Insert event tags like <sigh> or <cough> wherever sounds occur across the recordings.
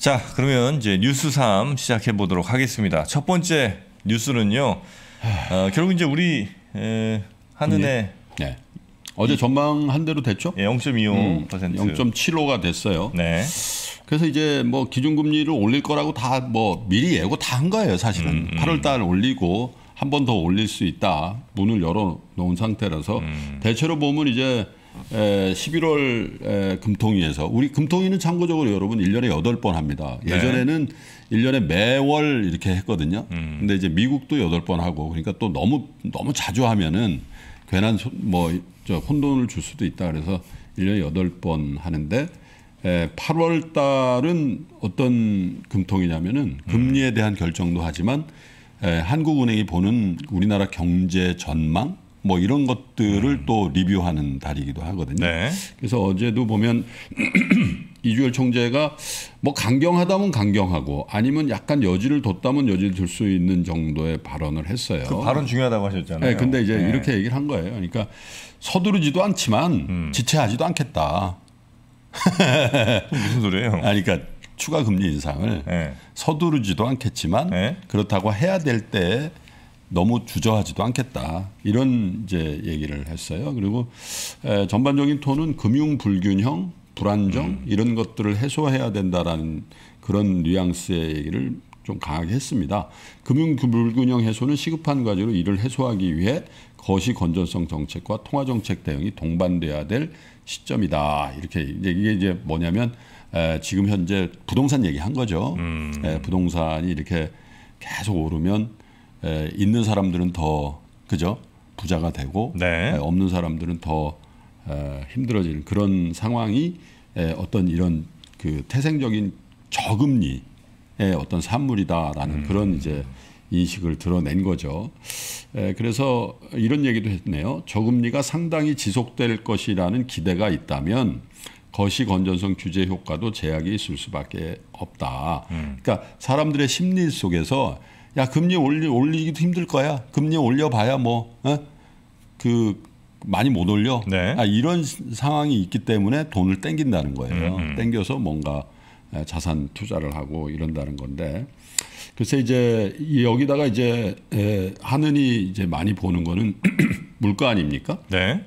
자, 그러면 이제 뉴스 3 시작해 보도록 하겠습니다. 첫 번째 뉴스는요. 어, 결국 이제 우리 에, 한은에 예. 네. 어제 전망한 대로 됐죠? 예, 0.25%. 음, 0.75가 됐어요. 네. 그래서 이제 뭐 기준금리를 올릴 거라고 다 뭐 미리 예고 다 한 거예요, 사실은. 음, 음. 8월 달 올리고 한 번 더 올릴 수 있다. 문을 열어 놓은 상태라서 음. 대체로 보면 이제 에, 11월 에, 금통위에서 우리 금통위는 참고적으로 여러분 1년에 8번 합니다. 네. 예전에는 네. 1년에 매월 이렇게 했거든요. 음. 근데 이제 미국도 8번 하고 그러니까 또 너무 너무 자주 하면은 괜한 뭐 저 혼돈을 줄 수도 있다 그래서 1년에 8번 하는데 에, 8월 달은 어떤 금통이냐면은 음. 금리에 대한 결정도 하지만 에, 한국은행이 보는 우리나라 경제 전망 뭐 이런 것들을 음. 또 리뷰하는 달이기도 하거든요. 네. 그래서 어제도 보면 <clears throat> 이주열 총재가 뭐 강경하다면 강경하고 아니면 약간 여지를 뒀다면 여지를 둘 수 있는 정도의 발언을 했어요. 그 발언 중요하다고 하셨잖아요. 네, 근데 이제 네. 이렇게 얘기를 한 거예요. 그러니까 서두르지도 않지만 음. 지체하지도 않겠다. <laughs> 무슨 소리예요? 아니, 그러니까 추가 금리 인상을 네. 서두르지도 않겠지만 네. 그렇다고 해야 될때 너무 주저하지도 않겠다 이런 이제 얘기를 했어요. 그리고 에, 전반적인 톤은 금융 불균형, 불안정 음. 이런 것들을 해소해야 된다라는 그런 뉘앙스의 얘기를 좀 강하게 했습니다. 금융 불균형 해소는 시급한 과제로 이를 해소하기 위해 거시 건전성 정책과 통화 정책 대응이 동반돼야 될 시점이다. 이렇게 이제 이게 이제 뭐냐면 에, 지금 현재 부동산 얘기한 거죠. 음. 에, 부동산이 이렇게 계속 오르면 에, 예, 있는 사람들은 더 그죠 부자가 되고 네. 에, 예, 없는 사람들은 더 에, 힘들어지는 그런 상황이 에, 어떤 이런 그 태생적인 저금리의 어떤 산물이다라는 음. 그런 이제 인식을 드러낸 거죠. 에, 그래서 이런 얘기도 했네요. 저금리가 상당히 지속될 것이라는 기대가 있다면 거시 건전성 규제 효과도 제약이 있을 수밖에 없다. 음. 그러니까 사람들의 심리 속에서 야 금리 올리 올리기도 힘들 거야. 금리 올려봐야 뭐그 어? 그 많이 못 올려. 네. 아, 이런 상황이 있기 때문에 돈을 땡긴다는 거예요. 음음. 음. 땡겨서 뭔가 아, 자산 투자를 하고 이런다는 건데. 글쎄 이제 여기다가 이제 에, 하느니 이제 많이 보는 거는 <clears throat> 물가 아닙니까? 네.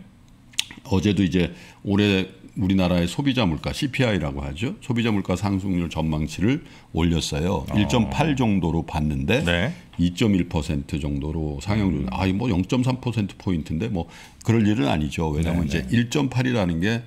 어제도 이제 올해 우리나라의 소비자 물가 CPI라고 하죠. 소비자 물가 상승률 전망치를 올렸어요. 어. 1.8 정도로 봤는데 네. 2.1% 정도로 상향률. 음. 아, 뭐0.3% 포인트인데 뭐 그럴 일은 아니죠. 왜냐하면 네, 네. 이제 1.8이라는 게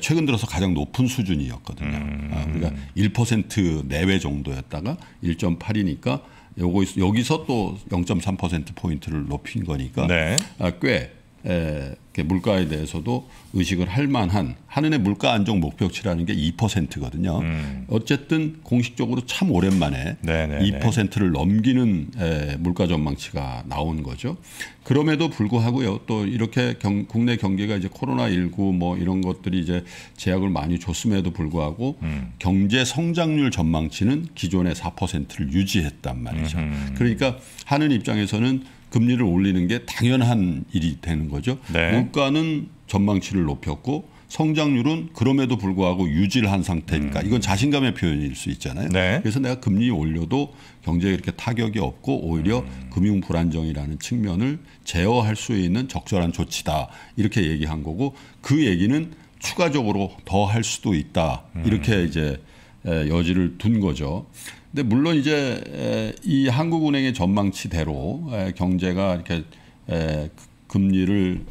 최근 들어서 가장 높은 수준이었거든요. 음. 아, 그러니까 1% 내외 정도였다가 1.8이니까 요거 여기서 또 0.3% 포인트를 높인 거니까 네. 아, 꽤 에, 예, 물가에 대해서도 의식을 할 만한 한은의 물가 안정 목표치라는 게 2%거든요. 음. 어쨌든 공식적으로 참 오랜만에 네네네. 2%를 넘기는 에, 예, 물가 전망치가 나온 거죠. 그럼에도 불구하고요. 또 이렇게 경, 국내 경기가 이제 코로나 19뭐 이런 것들이 이제 제약을 많이 줬음에도 불구하고 음. 경제 성장률 전망치는 기존의 4%를 유지했단 말이죠. 음흠. 그러니까 하는 입장에서는 금리를 올리는 게 당연한 일이 되는 거죠. 네. 물가는 전망치를 높였고 성장률은 그럼에도 불구하고 유지한 를 상태니까 이건 음. 자신감의 표현일 수 있잖아요. 네. 그래서 내가 금리 올려도 경제에 이렇게 타격이 없고 오히려 음. 금융 불안정이라는 측면을 제어할 수 있는 적절한 조치다 이렇게 얘기한 거고 그 얘기는 추가적으로 더 할 수도 있다 음. 이렇게 이제 여지를 둔 거죠. 근데 물론 이제 이 한국은행의 전망치대로 경제가 이렇게 그 금리를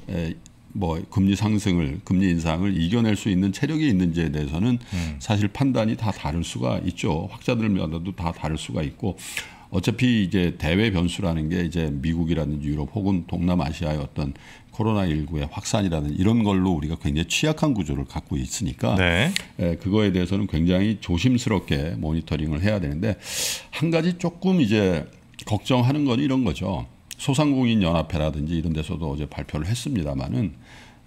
뭐 금리 상승을 금리 인상을 이겨낼 수 있는 체력이 있는지에 대해서는 음. 사실 판단이 다 다를 수가 있죠. 학자들마다도 다 다를 수가 있고 어차피 이제 대외 변수라는 게 이제 미국이라든지 유럽 혹은 동남아시아의 어떤 코로나19의 확산이라든 이런 걸로 우리가 굉장히 취약한 구조를 갖고 있으니까 네. 예, 그거에 대해서는 굉장히 조심스럽게 모니터링을 해야 되는데 한 가지 조금 이제 걱정하는 건 이런 거죠. 소상공인 연합회라든지 이런 데서도 어제 발표를 했습니다마는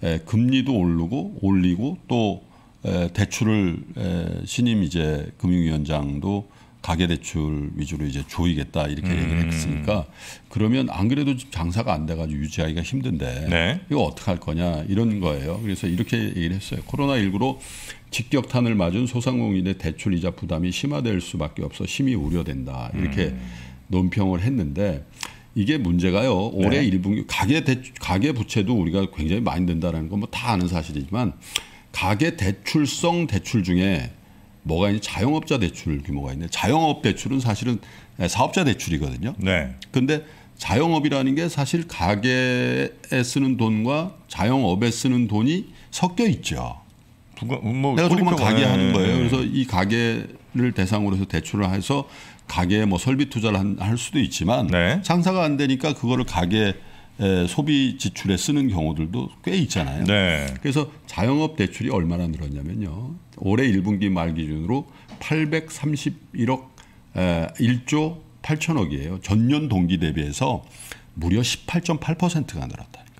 예, 금리도 오르고 올리고 또 에, 대출을 에, 신임 이제 금융위원장도 가계 대출 위주로 이제 조이겠다 이렇게 음. 얘기를 했으니까 그러면 안 그래도 장사가 안 돼가지고 유지하기가 힘든데 네. 이거 어떻게 할 거냐 이런 거예요. 그래서 이렇게 얘기를 했어요. 코로나 19로 직격탄을 맞은 소상공인의 대출 이자 부담이 심화될 수밖에 없어 심히 우려된다 이렇게 음. 논평을 했는데 이게 문제가요. 올해 네. 1분기 가계 대출 가계 부채도 우리가 굉장히 많이 든다라는건 뭐 다 아는 사실이지만 가계 대출성 대출 중에 뭐가 있냐 자영업자 대출 규모가 있는데 자영업 대출은 사실은 예, 사업자 대출이거든요. 네. 근데 자영업이라는 게 사실 가게에 쓰는 돈과 자영업에 쓰는 돈이 섞여 있죠. 부가, 뭐 내가 조금만 가게 하는 거예요. 그래서 네. 이 가게를 대상으로 해서 대출을 해서 가게에 뭐 설비 투자를 한, 할 수도 있지만 네. 장사가 안 되니까 그거를 가게 예, 소비 지출에 쓰는 경우들도 꽤 있잖아요. 네. 그래서 자영업 대출이 얼마나 늘었냐면요. 올해 1분기 말 기준으로 831억 에, 1조 8천억이에요. 전년 동기 대비해서 무려 18.8%가 늘었다니까.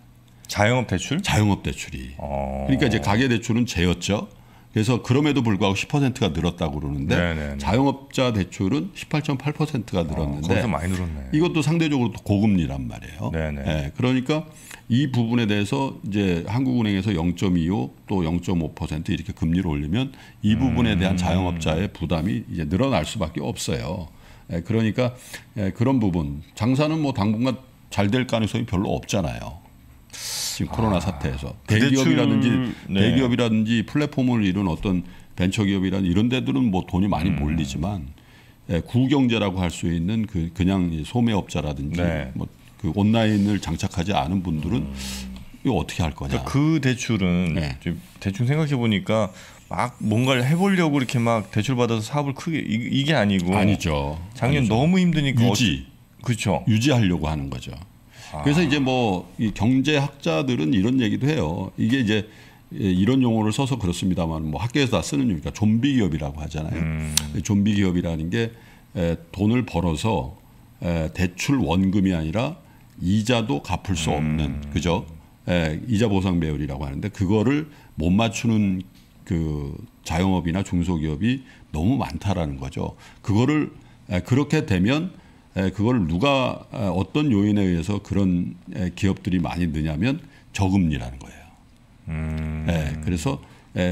자영업 대출? 자영업 대출이. 어... 그러니까 이제 가계 대출은 제였죠. 그래서 그럼에도 불구하고 10%가 늘었다고 그러는데 네네네. 네, 네. 자영업자 대출은 18.8%가 아, 늘었는데 어, 많이 늘었네. 이것도 상대적으로 고금리란 말이에요. 네, 네 그러니까 이 부분에 대해서 이제 한국은행에서 0.25 또 0.5% 이렇게 금리를 올리면 이 부분에 대한 음. 자영업자의 부담이 이제 늘어날 수밖에 없어요. 네, 그러니까 예, 그런 부분 장사는 뭐 당분간 잘 될 가능성이 별로 없잖아요. 지금 코로나 아. 사태에서 그 대기업이라든지 네. 대기업이라든지 플랫폼을 이룬 어떤 벤처기업이라는 이런 데들은 뭐 돈이 많이 음. 몰리지만 예, 구경제라고 할 수 있는 그 그냥 소매업자라든지 네. 뭐그 온라인을 장착하지 않은 분들은 음. 이거 어떻게 할 거냐? 그러니까 그 대출은 네. 대충 생각해 보니까 막 뭔가를 해보려고 이렇게 막 대출 받아서 사업을 크게 이, 이게 아니고 아니죠. 작년 아니죠. 너무 힘드니까 유지 어 그렇죠. 유지하려고 하는 거죠. 그래서 이제 뭐이 경제학자들은 이런 얘기도 해요. 이게 이제 이런 용어를 써서 그렇습니다만 뭐 학교에서 다 쓰는 얘기니까 좀비 기업이라고 하잖아요. 음. 좀비 기업이라는 게 돈을 벌어서 대출 원금이 아니라 이자도 갚을 수 없는 음. 그죠? 이자 보상 배율이라고 하는데 그거를 못 맞추는 그 자영업이나 중소기업이 너무 많다라는 거죠. 그거를 그렇게 되면 그걸 누가 어떤 요인에 의해서 그런 기업들이 많이 느냐면 저금리라는 거예요. 음. 예, 그래서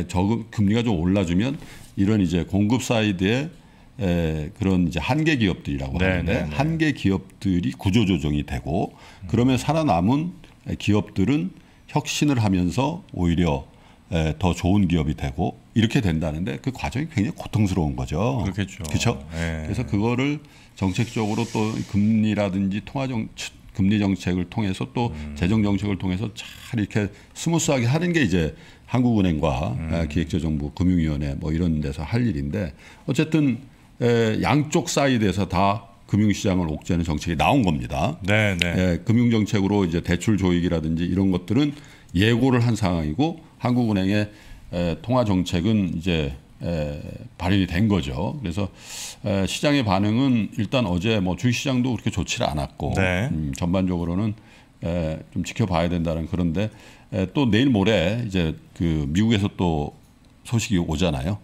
저금 금리가 좀 올라주면 이런 이제 공급 사이드에 에, 그런 이제 한계 기업들이라고 네 하는데 네네. 네. 한계 기업들이 구조 조정이 되고 그러면 살아남은 기업들은 혁신을 하면서 오히려 예, 더 좋은 기업이 되고 이렇게 된다는데 그 과정이 굉장히 고통스러운 거죠. 그렇겠죠. 그렇죠. 네. 그래서 그거를 정책적으로 또 금리라든지 통화 정 금리 정책을 통해서 또 음. 재정 정책을 통해서 잘 이렇게 스무스하게 하는 게 이제 한국은행과 음. 예, 기획재정부 금융위원회 뭐 이런 데서 할 일인데 어쨌든 에, 양쪽 사이드에서 다 금융시장을 옥죄는 정책이 나온 겁니다. 네, 네. 금융정책으로 이제 대출 조익이라든지 이런 것들은 예고를 한 상황이고 한국은행의 통화 정책은 이제 발현이 된 거죠. 그래서 시장의 반응은 일단 어제 뭐 주식 시장도 그렇게 좋지 를 않았고 네. 음, 전반적으로는 좀 지켜봐야 된다는 그런데 또 내일 모레 이제 그 미국에서 또 소식이 오잖아요.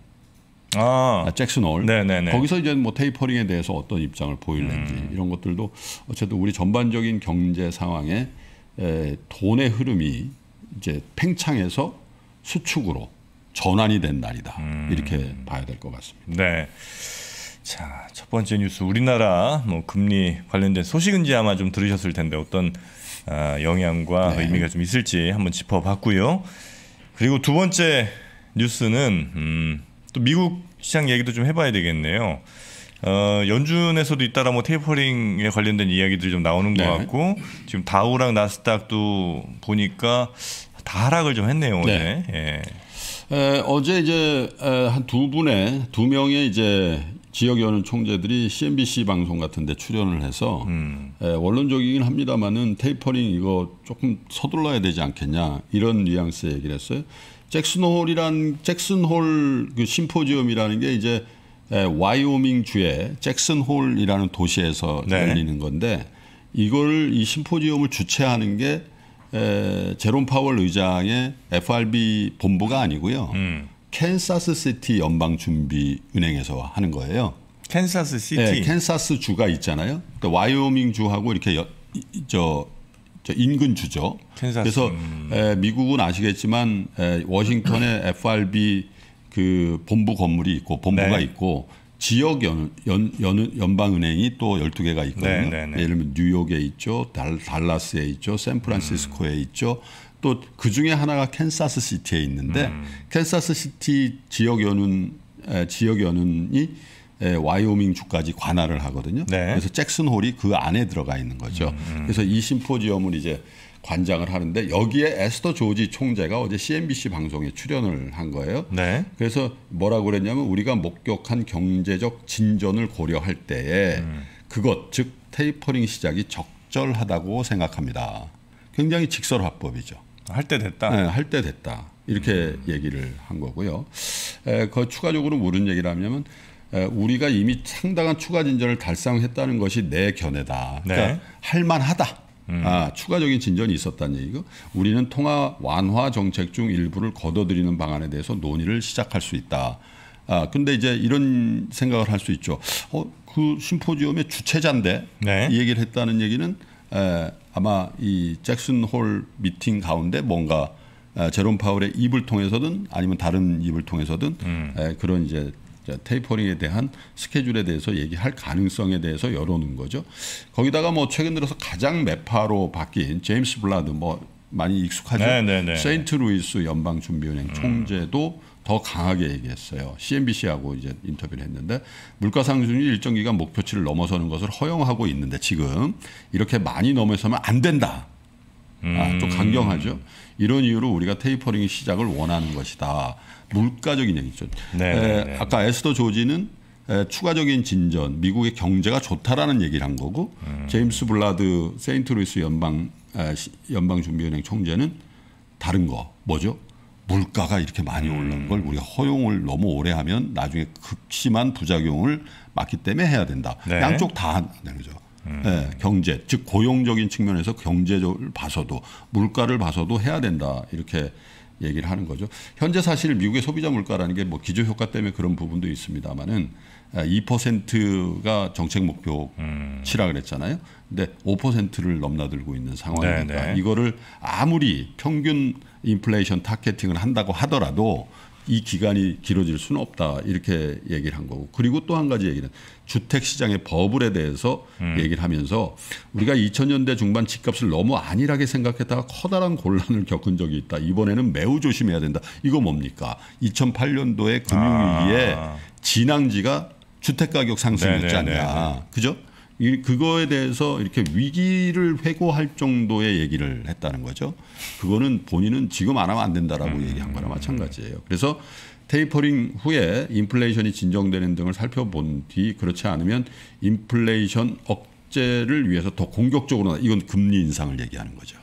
아, 아 잭슨 홀. 네네네. 네. 거기서 이제 뭐 테이퍼링에 대해서 어떤 입장을 보일는지 음. 이런 것들도 어쨌든 우리 전반적인 경제 상황에 에, 돈의 흐름이 이제 팽창해서 수축으로 전환이 된 날이다 음. 이렇게 봐야 될 것 같습니다. 네. 자, 첫 번째 뉴스 우리나라 뭐 금리 관련된 소식인지 아마 좀 들으셨을 텐데 어떤 아, 영향과 네. 의미가 좀 있을지 한번 짚어봤고요. 그리고 두 번째 뉴스는 음, 또 미국 시장 얘기도 좀 해봐야 되겠네요. 어, 연준에서도 잇따라 뭐 테이퍼링에 관련된 이야기들이 좀 나오는 것 네. 같고 지금 다우랑 나스닥도 보니까 다 하락을 좀 했네요 오늘. 네. 예. 에, 어제 이제 한 두 분의 두 명의 이제 지역 여론 총재들이 CNBC 방송 같은데 출연을 해서 음. 에, 원론적이긴 합니다만은 테이퍼링 이거 조금 서둘러야 되지 않겠냐 이런 뉘앙스 얘기를 했어요. 잭슨홀이란 잭슨홀 그 심포지엄이라는 게 이제 에, 와이오밍 주의 잭슨홀이라는 도시에서 네. 열리는 건데 이걸 이 심포지엄을 주최하는 게 에, 제롬 파월 의장의 FRB 본부가 아니고요. 음. 캔사스 시티 연방 준비 은행에서 하는 거예요. 캔사스 시티. 네, 캔사스 주가 있잖아요. 그러니까 와이오밍 주하고 이렇게 여, 저, 저 인근 주죠. 캔사스. 그래서 음. 에, 미국은 아시겠지만 에, 워싱턴에 FRB 그 본부 건물이 있고 본부가 네. 있고 지역 연, 연, 연, 연방은행이 또 12개가 있거든요. 네네네. 네, 네. 예를 들면 뉴욕에 있죠. 달, 달라스에 있죠. 샌프란시스코에 음. 있죠. 또 그중에 하나가 캔사스 시티에 있는데 음. 캔사스 시티 지역 연은 에, 지역 연은이 에, 와이오밍 주까지 관할을 하거든요. 네. 그래서 잭슨 홀이 그 안에 들어가 있는 거죠. 음. 음. 그래서 이 심포지엄을 이제 관장을 하는데 여기에 에스터 조지 총재가 어제 CNBC 방송에 출연을 한 거예요. 네. 그래서 뭐라고 그랬냐면 우리가 목격한 경제적 진전을 고려할 때에 음. 그것 즉 테이퍼링 시작이 적절하다고 생각합니다. 굉장히 직설화법이죠. 할 때 됐다. 네, 할때 됐다. 이렇게 음. 얘기를 한 거고요. 에, 그 추가적으로 모르 얘기를 하냐면 에, 우리가 이미 상당한 추가 진전을 달성했다는 것이 내 견해다. 그러니까 네. 할만하다. 음. 아, 추가적인 진전이 있었다는 얘기고 우리는 통화 완화 정책 중 일부를 거둬들이는 방안에 대해서 논의를 시작할 수 있다. 아, 근데 이제 이런 생각을 할 수 있죠. 어, 그 심포지엄의 주최자인데 네. 이 얘기를 했다는 얘기는 에, 아마 이 잭슨 홀 미팅 가운데 뭔가 에, 제롬 파울의 입을 통해서든 아니면 다른 입을 통해서든 음. 에, 그런 이제 테이퍼링에 대한 스케줄에 대해서 얘기할 가능성에 대해서 열어놓은 거죠. 거기다가 뭐 최근 들어서 가장 매파로 바뀐 제임스 블라드 뭐 많이 익숙하죠. 네네네. 네, 세인트루이스 연방준비은행 음. 총재도 음. 더 강하게 얘기했어요. CNBC하고 이제 인터뷰를 했는데 물가 상승률이 일정 기간 목표치를 넘어서는 것을 허용하고 있는데 지금 이렇게 많이 넘어서면 안 된다. 아, 음. 또 강경하죠. 이런 이유로 우리가 테이퍼링 시작을 원하는 것이다. 물가적인 얘기죠. 네, 에, 네, 네. 아까 에스더 조지는 에, 추가적인 진전, 미국의 경제가 좋다라는 얘기를 한 거고 음. 제임스 블라드 세인트루이스 연방 에, 연방준비은행 총재는 다른 거 뭐죠? 물가가 이렇게 많이 음. 오른 걸 우리가 허용을 너무 오래 하면 나중에 극심한 부작용을 막기 때문에 해야 된다. 네. 양쪽 다 하는 거죠. 음. 예, 경제 즉 고용적인 측면에서 경제적을 봐서도 물가를 봐서도 해야 된다 이렇게 얘기를 하는 거죠. 현재 사실 미국의 소비자 물가라는 게 뭐 기조 효과 때문에 그런 부분도 있습니다만은 2%가 아, 정책 목표치라 음. 그랬잖아요. 근데 5%를 넘나들고 있는 상황이니까 네네. 네. 이거를 아무리 평균 인플레이션 타겟팅을 한다고 하더라도 이 기간이 길어질 수는 없다 이렇게 얘기를 한 거고 그리고 또 한 가지 얘기는 주택 시장의 버블에 대해서 음. 얘기를 하면서 우리가 2000년대 중반 집값을 너무 안일하게 생각했다가 커다란 곤란을 겪은 적이 있다 이번에는 매우 조심해야 된다 이거 뭡니까 2 0 0 8년도에 금융위기에 아. 진앙지가 주택 가격 상승이었지 네, 네, 않냐 네, 그죠? 그거에 대해서 이렇게 위기를 회고할 정도의 얘기를 했다는 거죠. 그거는 본인은 지금 안 하면 안 된다라고 음. 얘기한 거나 마찬가지예요. 그래서 테이퍼링 후에 인플레이션이 진정되는 등을 살펴본 뒤 그렇지 않으면 인플레이션 억제를 위해서 더 공격적으로 이건 금리 인상을 얘기하는 거죠.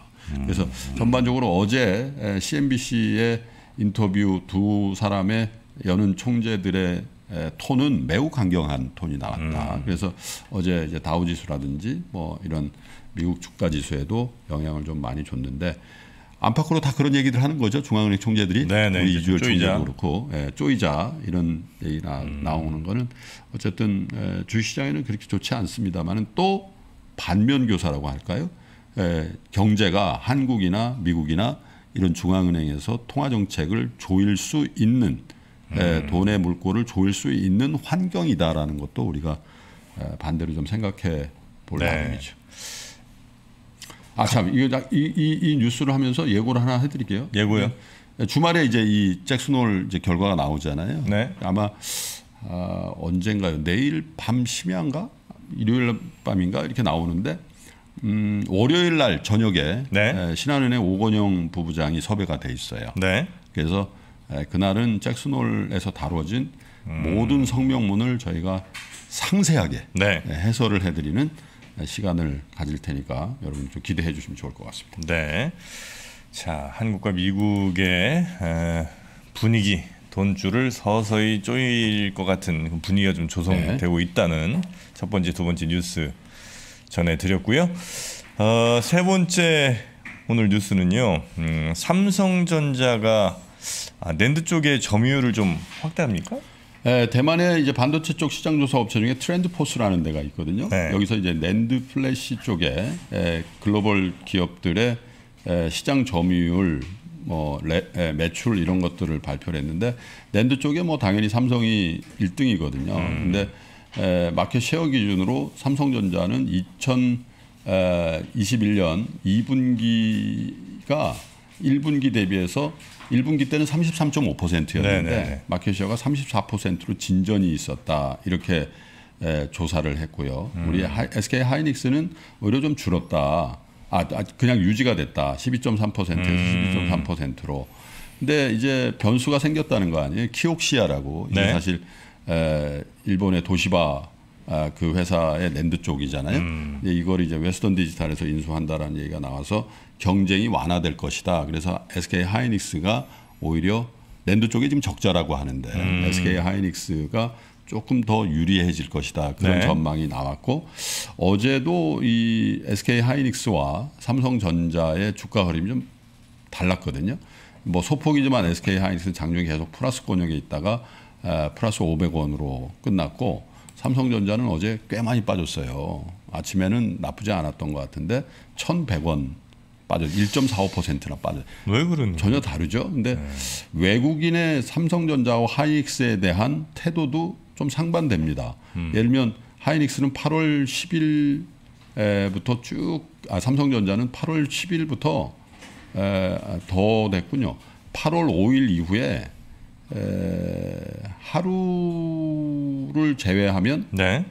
그래서 음. 전반적으로 어제 CNBC의 인터뷰 두 사람의 여는 총재들의 톤은 매우 강경한 톤이 나왔다. 음. 그래서 어제 이제 다우 지수라든지 뭐 이런 미국 주가 지수에도 영향을 좀 많이 줬는데 안팎으로 다 그런 얘기들 하는 거죠. 중앙은행 총재들이 네네, 네. 우리 이주열 총재도 그렇고 예, 쪼이자 이런 얘기 가 음. 나오는 거는 어쨌든 예, 주시장에는 그렇게 좋지 않습니다만은 또 반면 교사라고 할까요? 예, 경제가 한국이나 미국이나 이런 중앙은행에서 통화 정책을 조일 수 있는 예, 음. 돈의 물꼬를 조일 수 있는 환경이다라는 것도 우리가 예, 반대로 좀 생각해 볼 네. 마이죠아참이 이, 이, 이 뉴스를 하면서 예고를 하나 해드릴게요. 예고요. 네. 주말에 이제 이 잭슨홀 이제 결과가 나오잖아요. 네. 아마 아, 언젠가요? 내일 밤 심야인가? 일요일 밤인가 이렇게 나오는데 음, 월요일 날 저녁에 네. 예, 신한은행 오건영 부부장이 섭외가 돼 있어요. 네. 그래서 예, 그날은 잭슨홀에서 다뤄진 음. 모든 성명문을 저희가 상세하게 네. 예, 해설을 해드리는 시간을 가질 테니까 여러분 좀 기대해 주시면 좋을 것 같습니다. 네. 자, 한국과 미국의 분위기 돈줄을 서서히 쪼일 것 같은 그 분위기가 좀 조성되고 네. 있다는 첫 번째, 두 번째 뉴스 전해드렸고요. 어, 세 번째 오늘 뉴스는요. 음, 삼성전자가 아, 랜드 쪽의 점유율을 좀 확대합니까? 네, 대만의 이제 반도체 쪽 시장 조사 업체 중에 트렌드포스라는 데가 있거든요. 네. 여기서 이제 랜드 플래시 쪽에 에, 예, 글로벌 기업들의 에, 예, 시장 점유율 뭐 레, 에, 매출 이런 것들을 발표를 했는데 랜드 쪽에 뭐 당연히 삼성이 1등이거든요. 음. 근데 에, 마켓 쉐어 기준으로 삼성전자는 2021년 2분기가 1분기 대비해서 1분기 때는 33.5%였는데 네네. 마켓시어가 34%로 진전이 있었다 이렇게 에, 조사를 했고요. 음. 우리 하, SK 하이닉스는 오히려 좀 줄었다. 아, 아 그냥 유지가 됐다. 12.3%에서 음. 12.3%로. 근데 이제 변수가 생겼다는 거 아니에요? 키옥시아라고 네. 이게 사실 에, 일본의 도시바 아, 그 회사의 랜드 쪽이잖아요. 음. 예, 이걸 이제 웨스턴 디지털에서 인수한다라는 얘기가 나와서 경쟁이 완화될 것이다. 그래서 SK 하이닉스가 오히려 랜드 쪽이 지금 적자라고 하는데 음. SK 하이닉스가 조금 더 유리해질 것이다 그런 네. 전망이 나왔고 어제도 이 SK 하이닉스와 삼성전자의 주가 흐름이 좀 달랐거든요. 뭐 소폭이지만 SK 하이닉스는 장중에 계속 플러스 권역에 있다가 플러스 500원으로 끝났고 삼성전자는 어제 꽤 많이 빠졌어요. 아침에는 나쁘지 않았던 것 같은데 1,100원 빠져 1.45%나 빠져. 왜 그런? 전혀 다르죠. 근데 네. 외국인의 삼성전자와 하이닉스에 대한 태도도 좀 상반됩니다. 음. 예를 들면 하이닉스는 8월 10일부터 쭉 아, 삼성전자는 8월 10일부터 에, 더 됐군요. 8월 5일 이후에 에, 하루를 제외하면 네.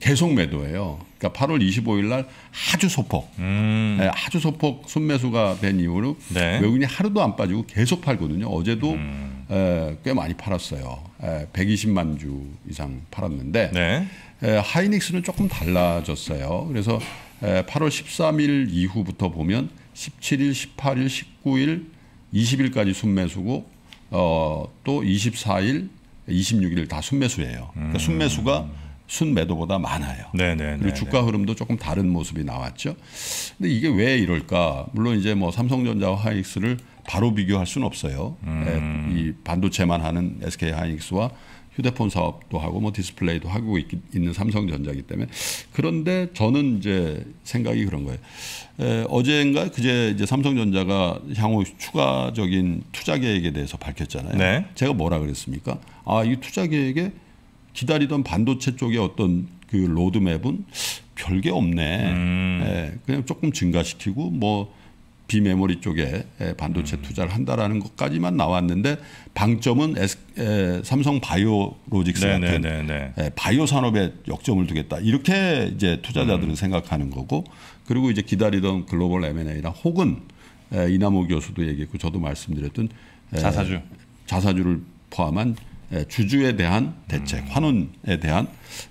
계속 매도예요. 그러니까 8월 25일 날 아주 소폭, 음. 네, 아주 소폭 순매수가 된 이후로 네. 외국인이 하루도 안 빠지고 계속 팔거든요. 어제도 음. 에, 꽤 많이 팔았어요. 에, 120만 주 이상 팔았는데 네. 에, 하이닉스는 조금 달라졌어요. 그래서 에, 8월 13일 이후부터 보면 17일, 18일, 19일, 20일까지 순매수고 어, 또 24일, 26일 다 순매수예요. 그러니까 음. 순매수가 음. 순매도보다 많아요. 네네 네, 그리고 네, 주가 네. 흐름도 조금 다른 모습이 나왔죠. 근데 이게 왜 이럴까? 물론 이제 뭐 삼성전자와 하이닉스를 바로 비교할 수는 없어요. 음. 이 반도체만 하는 SK 하이닉스와 휴대폰 사업도 하고 뭐 디스플레이도 하고 있, 는 삼성전자기 이 때문에 그런데 저는 이제 생각이 그런 거예요. 에, 어제인가 그제 이제 삼성전자가 향후 추가적인 투자 계획에 대해서 밝혔잖아요. 네. 제가 뭐라 그랬습니까? 아 이 투자 계획에 기다리던 반도체 쪽의 어떤 그 로드맵은 별게 없네. 음. 예, 그냥 조금 증가시키고 뭐 비메모리 쪽에 예, 반도체 음. 투자를 한다라는 것까지만 나왔는데 방점은 에스, 에, 예, 삼성 바이오로직스 네, 같은 에, 네, 네, 예, 바이오 산업에 역점을 두겠다 이렇게 이제 투자자들은 음. 생각하는 거고 그리고 이제 기다리던 글로벌 M&A나 혹은 에, 이남호 교수도 얘기했고 저도 말씀드렸던 에, 자사주 자사주를 포함한 예, 주주에 대한 대책, 음. 환원에 대한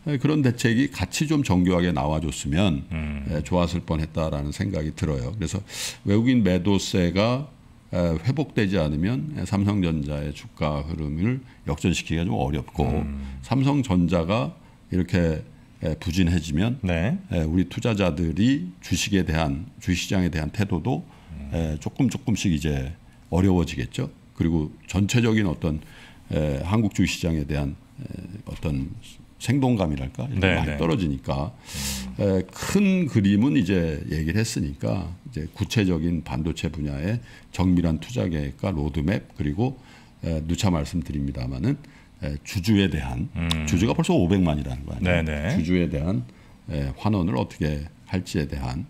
예, 그런 대책이 같이 좀 정교하게 나와줬으면 음. 예, 좋았을 뻔했다라는 생각이 들어요. 그래서 외국인 매도세가 회복되지 않으면 삼성전자의 주가 흐름을 역전시키기가 좀 어렵고 음. 삼성전자가 이렇게 부진해지면 네. 우리 투자자들이 주식에 대한 주시장에 대한 태도도 음. 조금 조금씩 이제 어려워지겠죠. 그리고 전체적인 어떤 에, 예, 한국 주식 시장에 대한 에, 예, 어떤 생동감이랄까 이런 네, 많이 네. 떨어지니까 에, 예, 큰 그림은 이제 얘기를 했으니까 이제 구체적인 반도체 분야의 정밀한 투자 계획과 로드맵 그리고 에, 누차 말씀드립니다마는 주주에 대한 음. 주주가 벌써 500만이라는 거 아니에요? 네네. 네. 주주에 대한 에, 환원을 어떻게 할지에 대한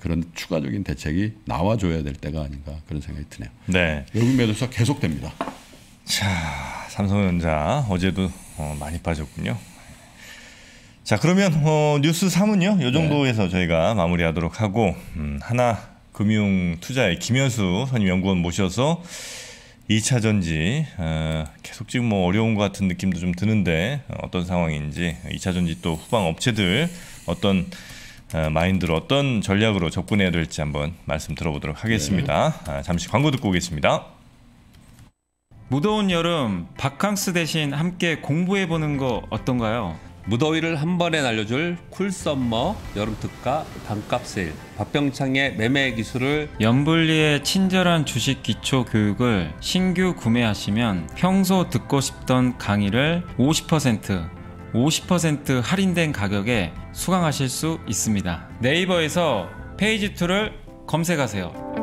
그런 추가적인 대책이 나와줘야 될 때가 아닌가 그런 생각이 드네요. 네. 외국 매도사 계속됩니다. 자. 삼성전자 어제도 어, 많이 빠졌군요. 자 그러면 어, 뉴스 3은요 이 정도에서 네. 저희가 마무리하도록 하고 음, 하나 금융투자의 김현수 선임 연구원 모셔서 2차 전지 어, 계속 지금 뭐 어려운 것 같은 느낌도 좀 드는데 어떤 상황인지 2차 전지 또 후방 업체들 어떤 어, 마인드로 어떤 전략으로 접근해야 될지 한번 말씀 들어보도록 하겠습니다. 네. 아, 잠시 광고 듣고 오겠습니다. 무더운 여름 바캉스 대신 함께 공부해 보는 거 어떤가요? 무더위를 한 번에 날려줄 쿨썸머 여름 특가 반값 세일 박병창의 매매 기술을 연불리의 친절한 주식 기초 교육을 신규 구매하시면 평소 듣고 싶던 강의를 50% 50% 할인된 가격에 수강하실 수 있습니다. 네이버에서 페이지2를 검색하세요.